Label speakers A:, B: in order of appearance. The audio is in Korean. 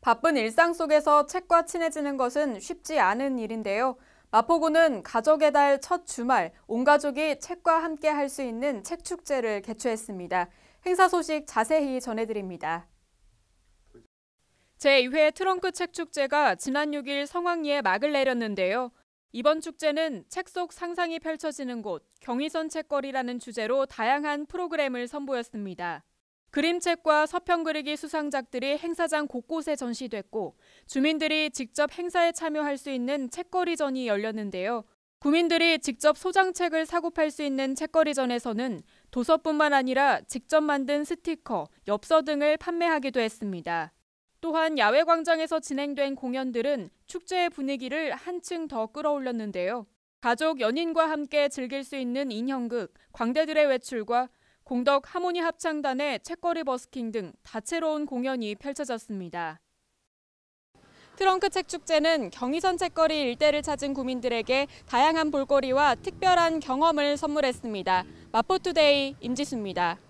A: 바쁜 일상 속에서 책과 친해지는 것은 쉽지 않은 일인데요. 마포구는 가족의 달 첫 주말 온 가족이 책과 함께 할 수 있는 책축제를 개최했습니다. 행사 소식 자세히 전해드립니다. 제2회 트렁크 책축제가 지난 6일 성황리에 막을 내렸는데요. 이번 축제는 책 속 상상이 펼쳐지는 곳 경의선 책거리라는 주제로 다양한 프로그램을 선보였습니다. 그림책과 서평 그리기 수상작들이 행사장 곳곳에 전시됐고 주민들이 직접 행사에 참여할 수 있는 책거리전이 열렸는데요. 구민들이 직접 소장책을 사고 팔 수 있는 책거리전에서는 도서뿐만 아니라 직접 만든 스티커, 엽서 등을 판매하기도 했습니다. 또한 야외 광장에서 진행된 공연들은 축제의 분위기를 한층 더 끌어올렸는데요. 가족, 연인과 함께 즐길 수 있는 인형극, 광대들의 외출과 공덕 하모니 합창단의 책거리 버스킹 등 다채로운 공연이 펼쳐졌습니다. 트렁크 책 축제는 경의선 책거리 일대를 찾은 구민들에게 다양한 볼거리와 특별한 경험을 선물했습니다. 마포투데이 임지수입니다.